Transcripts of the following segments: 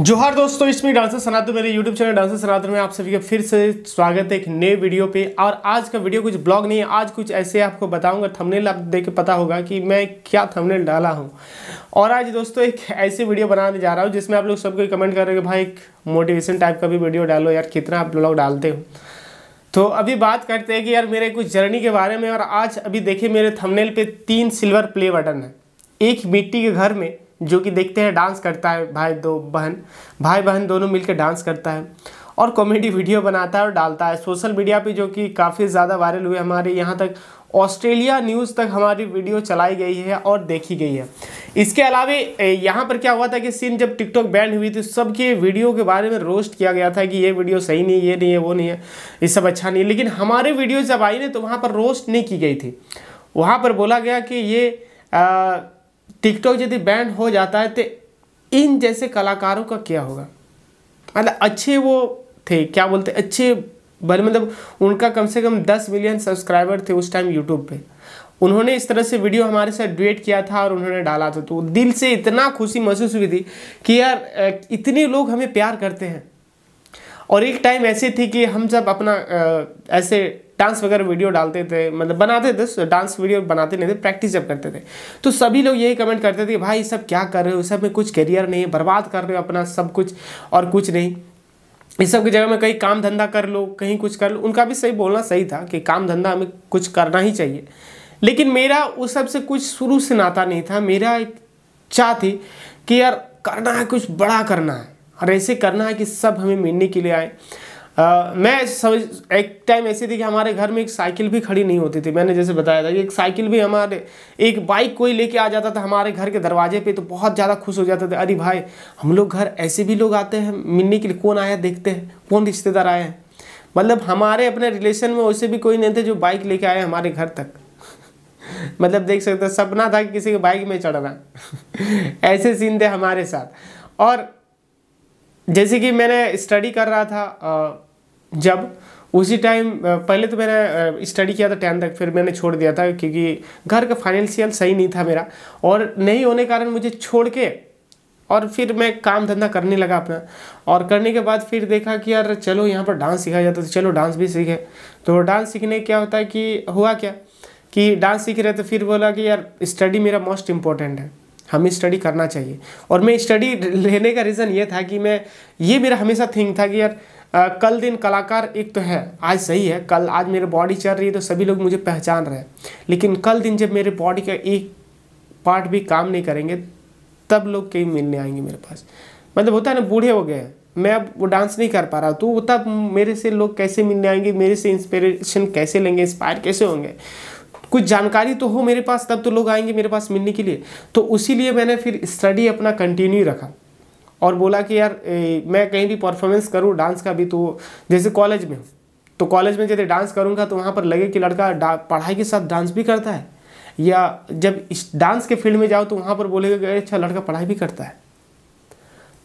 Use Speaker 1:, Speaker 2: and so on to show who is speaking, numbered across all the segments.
Speaker 1: जोहार दोस्तों इसमें डांसर सनातन मेरे यूट्यूब चैनल डांसर सनातन में आप सभी का फिर से स्वागत है एक नए वीडियो पे और आज का वीडियो कुछ ब्लॉग नहीं है आज कुछ ऐसे आपको बताऊंगा थंबनेल आप देख के पता होगा कि मैं क्या थंबनेल डाला हूँ और आज दोस्तों एक ऐसी वीडियो बनाने जा रहा हूँ जिसमें आप लोग सबको कमेंट कर रहे हो भाई एक मोटिवेशन टाइप का भी वीडियो डालो यार कितना आप ब्लॉग डालते हो तो अभी बात करते हैं कि यार मेरे कुछ जर्नी के बारे में और आज अभी देखिए मेरे थमनेल पर तीन सिल्वर प्ले बटन है एक मिट्टी के घर में जो कि देखते हैं डांस करता है भाई दो बहन भाई बहन दोनों मिलकर डांस करता है और कॉमेडी वीडियो बनाता है और डालता है सोशल मीडिया पे जो कि काफ़ी ज़्यादा वायरल हुए हमारे यहाँ तक ऑस्ट्रेलिया न्यूज़ तक हमारी वीडियो चलाई गई है और देखी गई है इसके अलावा यहाँ पर क्या हुआ था कि सीन जब टिकटॉक बैन हुई थी सबके वीडियो के बारे में रोस्ट किया गया था कि ये वीडियो सही नहीं ये नहीं है वो नहीं है ये सब अच्छा नहीं है लेकिन हमारे वीडियो जब आई ना तो वहाँ पर रोस्ट नहीं की गई थी वहाँ पर बोला गया कि ये आ, टिकटॉक यदि बैंड हो जाता है तो इन जैसे कलाकारों का क्या होगा मतलब अच्छे वो थे क्या बोलते अच्छे बल मतलब उनका कम से कम दस मिलियन सब्सक्राइबर थे उस टाइम यूट्यूब पे उन्होंने इस तरह से वीडियो हमारे साथ डुएट किया था और उन्होंने डाला था तो दिल से इतना खुशी महसूस हुई थी कि यार इतने लोग हमें प्यार करते हैं और एक टाइम ऐसे थी कि हम जब अपना ऐसे डांस वगैरह वीडियो डालते थे मतलब बनाते थे डांस वीडियो बनाते नहीं थे प्रैक्टिस जब करते थे तो सभी लोग यही कमेंट करते थे भाई सब क्या कर रहे हो सब में कुछ करियर नहीं है बर्बाद कर रहे हो अपना सब कुछ और कुछ नहीं इस सब की जगह में कहीं काम धंधा कर लो कहीं कुछ कर लो उनका भी सही बोलना सही था कि काम धंधा हमें कुछ करना ही चाहिए लेकिन मेरा उस सब से कुछ शुरू से नाता नहीं था मेरा एक चाह थी कि यार करना है कुछ बड़ा करना है और ऐसे करना है कि सब हमें मिलने के लिए आए मैं समझ एक टाइम ऐसी थी कि हमारे घर में एक साइकिल भी खड़ी नहीं होती थी मैंने जैसे बताया था कि एक साइकिल भी हमारे एक बाइक कोई लेके आ जाता था हमारे घर के दरवाजे पे तो बहुत ज़्यादा खुश हो जाते थे अरे भाई हम लोग घर ऐसे भी लोग आते हैं मिलने के लिए कौन आया देखते हैं कौन रिश्तेदार आए हैं मतलब हमारे अपने रिलेशन में वैसे भी कोई नहीं थे जो बाइक लेके आए हमारे घर तक मतलब देख सकते सपना था कि किसी के बाइक में चढ़ना ऐसे सीन थे हमारे साथ और जैसे कि मैंने स्टडी कर रहा था जब उसी टाइम पहले तो मैंने स्टडी किया था टेंथ तक फिर मैंने छोड़ दिया था क्योंकि घर का फाइनेंशियल सही नहीं था मेरा और नहीं होने के कारण मुझे छोड़ के और फिर मैं काम धंधा करने लगा अपना और करने के बाद फिर देखा कि यार चलो यहाँ पर डांस सिखाया जाता तो चलो डांस भी सीखे तो डांस सीखने क्या होता है कि हुआ क्या कि डांस सीख रहे तो फिर बोला कि यार स्टडी मेरा मोस्ट इम्पोर्टेंट है हमें स्टडी करना चाहिए और मैं स्टडी लेने का रीज़न ये था कि मैं ये मेरा हमेशा थिंक था कि यार आ, कल दिन कलाकार एक तो है आज सही है कल आज मेरे बॉडी चल रही है तो सभी लोग मुझे पहचान रहे हैं लेकिन कल दिन जब मेरे बॉडी का एक पार्ट भी काम नहीं करेंगे तब लोग कहीं मिलने आएंगे मेरे पास मतलब होता है ना बूढ़े हो गए हैं मैं अब वो डांस नहीं कर पा रहा तो तब मेरे से लोग कैसे मिलने आएंगे मेरे से इंस्पिरेशन कैसे लेंगे इंस्पायर कैसे होंगे कुछ जानकारी तो हो मेरे पास तब तो लोग आएंगे मेरे पास मिलने के लिए तो उसी लिए मैंने फिर स्टडी अपना कंटिन्यू रखा और बोला कि यार ए, मैं कहीं भी परफॉर्मेंस करूँ डांस का भी तो जैसे कॉलेज में तो कॉलेज में यदि डांस करूँगा तो वहाँ पर लगे कि लड़का पढ़ाई के साथ डांस भी करता है या जब इस डांस के फील्ड में जाओ तो वहाँ पर बोलेगा कि अच्छा लड़का पढ़ाई भी करता है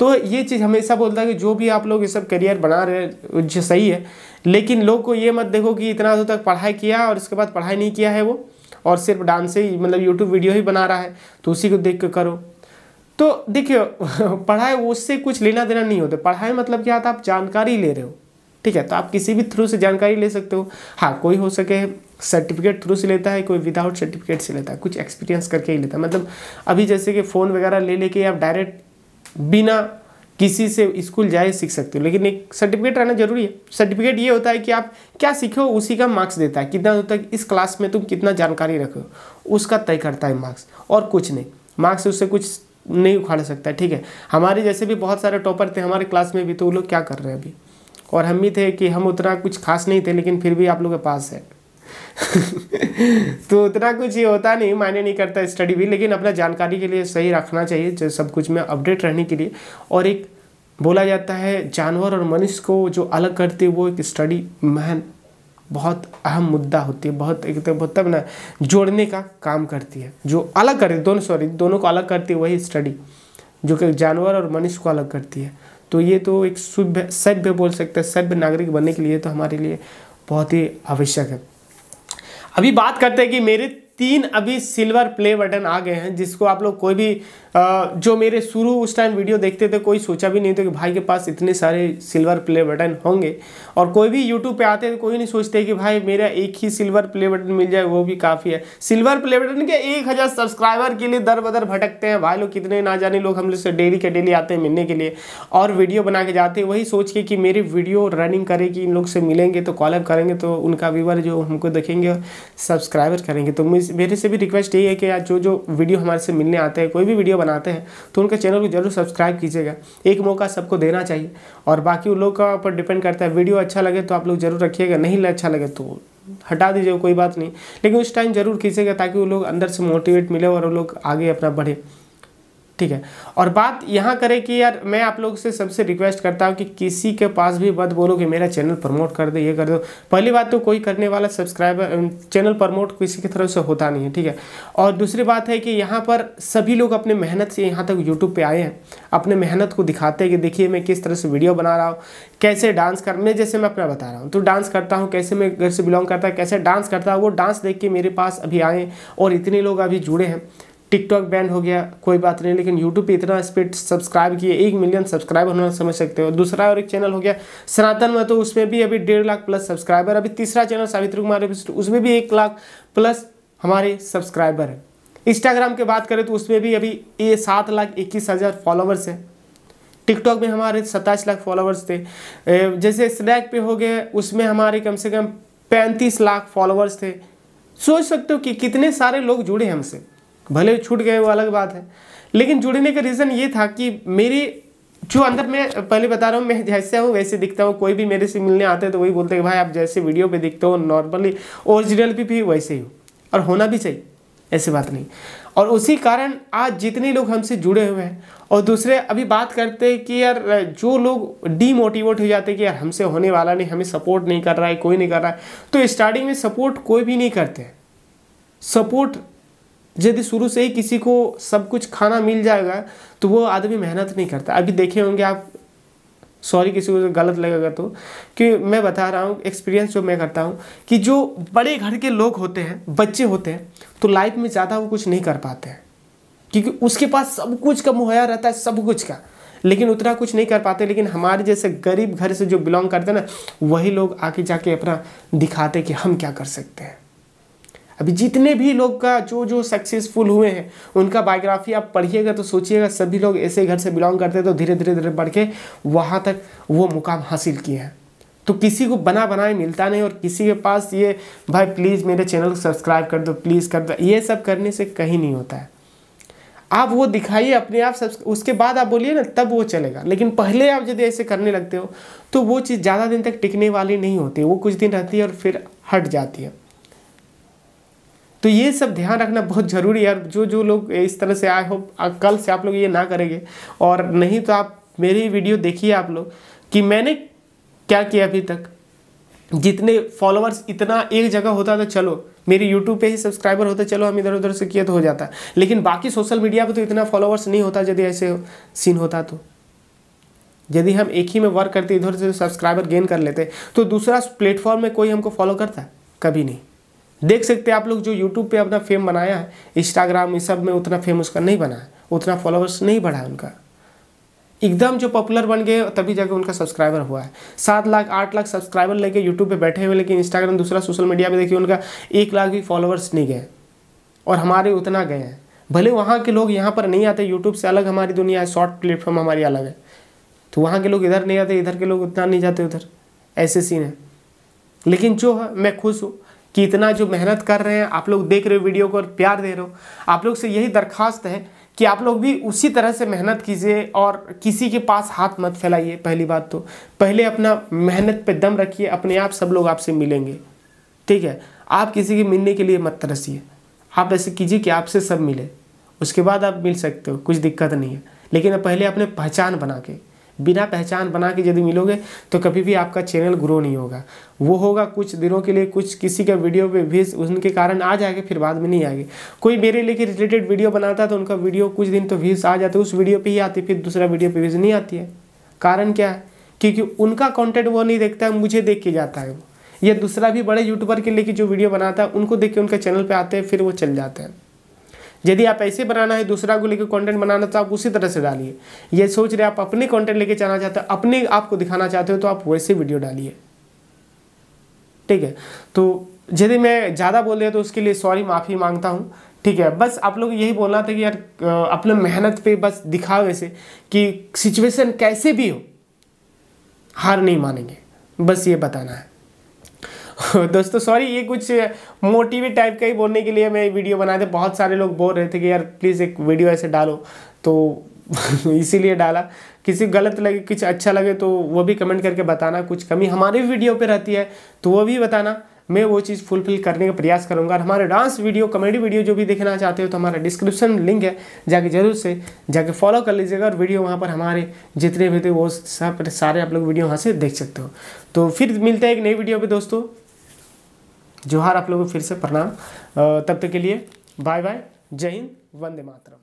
Speaker 1: तो ये चीज़ हमेशा बोलता है कि जो भी आप लोग ये सब करियर बना रहे जो सही है लेकिन लोग को ये मत देखो कि इतना दूर तक पढ़ाई किया और इसके बाद पढ़ाई नहीं किया है वो और सिर्फ डांस ही मतलब यूट्यूब वीडियो ही बना रहा है तो उसी को देख के करो तो देखिए पढ़ाई उससे कुछ लेना देना नहीं होता पढ़ाई मतलब क्या था आप जानकारी ले रहे हो ठीक है तो आप किसी भी थ्रू से जानकारी ले सकते हो हाँ कोई हो सके सर्टिफिकेट थ्रू से लेता है कोई विदाउट सर्टिफिकेट से लेता है कुछ एक्सपीरियंस करके ही लेता है मतलब अभी जैसे कि फ़ोन वगैरह ले लेके आप डायरेक्ट बिना किसी से स्कूल जाए सीख सकते हो लेकिन एक सर्टिफिकेट रहना जरूरी है सर्टिफिकेट ये होता है कि आप क्या सीखे हो उसी का मार्क्स देता है कितना होता है इस क्लास में तुम कितना जानकारी रखे हो उसका तय करता है मार्क्स और कुछ नहीं मार्क्स उससे कुछ नहीं उखाड़ सकता ठीक है हमारे जैसे भी बहुत सारे टॉपर थे हमारे क्लास में भी तो वो लोग क्या कर रहे हैं अभी और हम भी थे कि हम उतना कुछ खास नहीं थे लेकिन फिर भी आप लोग के पास है तो उतना कुछ ये होता नहीं मायने नहीं करता स्टडी भी लेकिन अपना जानकारी के लिए सही रखना चाहिए सब कुछ में अपडेट रहने के लिए और एक बोला जाता है जानवर और मनुष्य को जो अलग करते वो एक स्टडी मैन बहुत अहम मुद्दा होती है बहुत एक तो मतलब ना जोड़ने का काम करती है जो अलग करती है दोनों सॉरी दोनों को अलग करती है वही स्टडी जो कि जानवर और मनुष्य को अलग करती है तो ये तो एक सभ्य सभ्य बोल सकते हैं सभ्य नागरिक बनने के लिए तो हमारे लिए बहुत ही आवश्यक है अभी बात करते हैं कि मेरे तीन अभी सिल्वर प्ले बटन आ गए हैं जिसको आप लोग कोई भी जो मेरे शुरू उस टाइम वीडियो देखते थे कोई सोचा भी नहीं था कि भाई के पास इतने सारे सिल्वर प्ले बटन होंगे और कोई भी यूट्यूब पे आते थे कोई नहीं सोचते कि भाई मेरा एक ही सिल्वर प्ले बटन मिल जाए वो भी काफ़ी है सिल्वर प्ले बटन के एक हज़ार सब्सक्राइबर के लिए दर बदर भटकते हैं भाई लोग कितने ना जाने लोग हम लोग से डेली के डेली आते हैं मिलने के लिए और वीडियो बना के जाते हैं वही सोच के कि मेरी वीडियो रनिंग करेगी इन लोग से मिलेंगे तो कॉलअप करेंगे तो उनका व्यूवर जो हमको देखेंगे सब्सक्राइबर करेंगे तो मुझे मेरे से भी रिक्वेस्ट यही है कि यार जो जो वीडियो हमारे से मिलने आते हैं कोई भी वीडियो बनाते हैं तो उनके चैनल को जरूर सब्सक्राइब कीजिएगा एक मौका सबको देना चाहिए और बाकी उन लोगों का ऊपर डिपेंड करता है वीडियो अच्छा लगे तो आप लोग जरूर रखिएगा नहीं अच्छा लगे तो हटा दीजिए कोई बात नहीं लेकिन उस टाइम जरूर कीजिएगा ताकि वो लोग अंदर से मोटिवेट मिले और वो लोग आगे अपना बढ़े ठीक है और बात यहाँ करें कि यार मैं आप लोग से सबसे रिक्वेस्ट करता हूँ कि किसी के पास भी मत बोलो कि मेरा चैनल प्रमोट कर दो ये कर दो पहली बात तो कोई करने वाला सब्सक्राइबर चैनल प्रमोट किसी की तरफ से होता नहीं है ठीक है और दूसरी बात है कि यहाँ पर सभी लोग अपने मेहनत से यहाँ तक यूट्यूब पर आए हैं अपने मेहनत को दिखाते हैं कि देखिए मैं किस तरह से वीडियो बना रहा हूँ कैसे डांस कर मैं जैसे मैं अपना बता रहा हूँ तो डांस करता हूँ कैसे मैं घर से बिलोंग करता कैसे डांस करता हूँ वो डांस देख के मेरे पास अभी आए और इतने लोग अभी जुड़े हैं टिकटॉक बैन हो गया कोई बात नहीं लेकिन यूट्यूब पे इतना स्पीड सब्सक्राइब किए एक मिलियन सब्सक्राइबर होना समझ सकते हो दूसरा और एक चैनल हो गया सनातन में तो उसमें भी अभी डेढ़ लाख प्लस सब्सक्राइबर अभी तीसरा चैनल सावित्री कुमार उसमें भी एक लाख प्लस हमारे सब्सक्राइबर है इंस्टाग्राम की बात करें तो उसमें भी अभी ये सात लाख इक्कीस हज़ार फॉलोवर्स है टिकटॉक में हमारे सत्ताईस लाख फॉलोवर्स थे जैसे स्नैक पे हो गए उसमें हमारे कम से कम पैंतीस लाख फॉलोवर्स थे सोच सकते हो कि कितने सारे लोग जुड़े हमसे भले छूट गए वो अलग बात है लेकिन जुड़ने का रीज़न ये था कि मेरी जो अंदर मैं पहले बता रहा हूँ मैं जैसे हूँ वैसे दिखता हूँ कोई भी मेरे से मिलने आते हैं तो वही बोलते हैं भाई आप जैसे वीडियो पे दिखते हो नॉर्मली ओरिजिनल भी, भी वैसे ही हो और होना भी चाहिए ऐसी बात नहीं और उसी कारण आज जितने लोग हमसे जुड़े हुए हैं और दूसरे अभी बात करते हैं कि यार जो लोग डीमोटिवेट हो जाते हैं कि यार हमसे होने वाला नहीं हमें सपोर्ट नहीं कर रहा है कोई नहीं कर रहा है तो स्टार्टिंग में सपोर्ट कोई भी नहीं करते सपोर्ट यदि शुरू से ही किसी को सब कुछ खाना मिल जाएगा तो वो आदमी मेहनत नहीं करता अभी देखे होंगे आप सॉरी किसी को गलत लगेगा तो कि मैं बता रहा हूँ एक्सपीरियंस जो मैं करता हूँ कि जो बड़े घर के लोग होते हैं बच्चे होते हैं तो लाइफ में ज़्यादा वो कुछ नहीं कर पाते हैं क्योंकि उसके पास सब कुछ का मुहैया रहता है सब कुछ का लेकिन उतना कुछ नहीं कर पाते लेकिन हमारे जैसे गरीब घर से जो बिलोंग करते हैं ना वही लोग आके जाके अपना दिखाते कि हम क्या कर सकते हैं अभी जितने भी लोग का जो जो सक्सेसफुल हुए हैं उनका बायोग्राफी आप पढ़िएगा तो सोचिएगा सभी लोग ऐसे घर से बिलोंग करते हैं तो धीरे धीरे धीरे बढ़ के वहाँ तक वो मुकाम हासिल किए हैं तो किसी को बना बनाए मिलता नहीं और किसी के पास ये भाई प्लीज़ मेरे चैनल को सब्सक्राइब कर दो प्लीज़ कर दो ये सब करने से कहीं नहीं होता है आप वो दिखाइए अपने आप सब उसके बाद आप बोलिए ना तब वो चलेगा लेकिन पहले आप यदि ऐसे करने लगते हो तो वो चीज़ ज़्यादा दिन तक टिकने वाली नहीं होती वो कुछ दिन रहती है और फिर हट जाती है तो ये सब ध्यान रखना बहुत ज़रूरी है जो जो लोग इस तरह से आए हो कल से आप लोग ये ना करेंगे और नहीं तो आप मेरी वीडियो देखिए आप लोग कि मैंने क्या किया अभी तक जितने फॉलोअर्स इतना एक जगह होता था तो चलो मेरे यूट्यूब पे ही सब्सक्राइबर होते चलो हम इधर उधर से किए तो हो जाता लेकिन बाकी सोशल मीडिया पे तो इतना फॉलोअर्स नहीं होता यदि ऐसे सीन होता तो यदि हम एक ही में वर्क करते इधर से सब्सक्राइबर गेन कर लेते तो दूसरा प्लेटफॉर्म में कोई हमको फॉलो करता कभी नहीं देख सकते हैं आप लोग जो यूट्यूब पे अपना फेम बनाया है इंस्टाग्राम ये सब में उतना फेम उसका नहीं बना है उतना फॉलोअर्स नहीं बढ़ा है उनका एकदम जो पॉपुलर बन गए तभी जाकर उनका सब्सक्राइबर हुआ है सात लाख आठ लाख सब्सक्राइबर लेके यूट्यूब पे बैठे हुए लेकिन इंस्टाग्राम दूसरा सोशल मीडिया पे देखिए उनका एक लाख भी फॉलोअर्स नहीं गए और हमारे उतना गए हैं भले वहाँ के लोग यहाँ पर नहीं आते यूट्यूब से अलग हमारी दुनिया है शॉर्ट प्लेटफॉर्म हमारी अलग है तो वहाँ के लोग इधर नहीं आते इधर के लोग उतना नहीं जाते उधर ऐसे सीन है लेकिन जो है मैं खुश हूँ कि इतना जो मेहनत कर रहे हैं आप लोग देख रहे हो वीडियो को और प्यार दे रहे हो आप लोग से यही दरखास्त है कि आप लोग भी उसी तरह से मेहनत कीजिए और किसी के पास हाथ मत फैलाइए पहली बात तो पहले अपना मेहनत पे दम रखिए अपने आप सब लोग आपसे मिलेंगे ठीक है आप किसी के मिलने के लिए मत तरसिए आप ऐसे कीजिए कि आपसे सब मिले उसके बाद आप मिल सकते हो कुछ दिक्कत नहीं है लेकिन पहले अपने पहचान बना के बिना पहचान बना के यदि मिलोगे तो कभी भी आपका चैनल ग्रो नहीं होगा वो होगा कुछ दिनों के लिए कुछ किसी का वीडियो पे भी उनके कारण आ जाएंगे फिर बाद में नहीं आएंगे कोई मेरे लेके रिलेटेड वीडियो बनाता है तो उनका वीडियो कुछ दिन तो व्यूज़ आ जाते उस वीडियो पर ही आती फिर दूसरा वीडियो पर व्यूज़ नहीं आती है कारण क्या है क्योंकि उनका कॉन्टेंट वो नहीं देखता है मुझे देख के जाता है वो या दूसरा भी बड़े यूट्यूबर के लेके जो वीडियो बनाता है उनको देख के उनके चैनल पर आते हैं फिर वो चल जाते हैं यदि आप ऐसे बनाना है दूसरा को लेकर कंटेंट बनाना तो आप उसी तरह से डालिए ये सोच रहे आप अपने कंटेंट लेके जाना चाहते हो अपने आप को दिखाना चाहते हो तो आप वैसे वीडियो डालिए ठीक है तो यदि मैं ज़्यादा बोल रहा तो उसके लिए सॉरी माफ़ी मांगता हूँ ठीक है बस आप लोग यही बोलना था कि यार अपने मेहनत पे बस दिखाओ ऐसे कि सिचुएशन कैसे भी हो हार नहीं मानेंगे बस ये बताना है दोस्तों सॉरी ये कुछ मोटिवेट टाइप का ही बोलने के लिए मैं वीडियो बनाए थे बहुत सारे लोग बोल रहे थे कि यार प्लीज़ एक वीडियो ऐसे डालो तो इसीलिए डाला किसी गलत लगे कुछ अच्छा लगे तो वो भी कमेंट करके बताना कुछ कमी हमारे वीडियो पर रहती है तो वो भी बताना मैं वो चीज़ फुलफिल करने का प्रयास करूंगा और हमारे डांस वीडियो कॉमेडी वीडियो जो भी देखना चाहते हो तो हमारा डिस्क्रिप्शन लिंक है जाके जरूर से जाके फॉलो कर लीजिएगा और वीडियो वहाँ पर हमारे जितने भी थे वो सब सारे आप लोग वीडियो वहाँ से देख सकते हो तो फिर मिलते हैं एक नई वीडियो पर दोस्तों जोहार आप लोगों को फिर से प्रणाम तब तक के लिए बाय बाय जय हिंद वंदे मातरम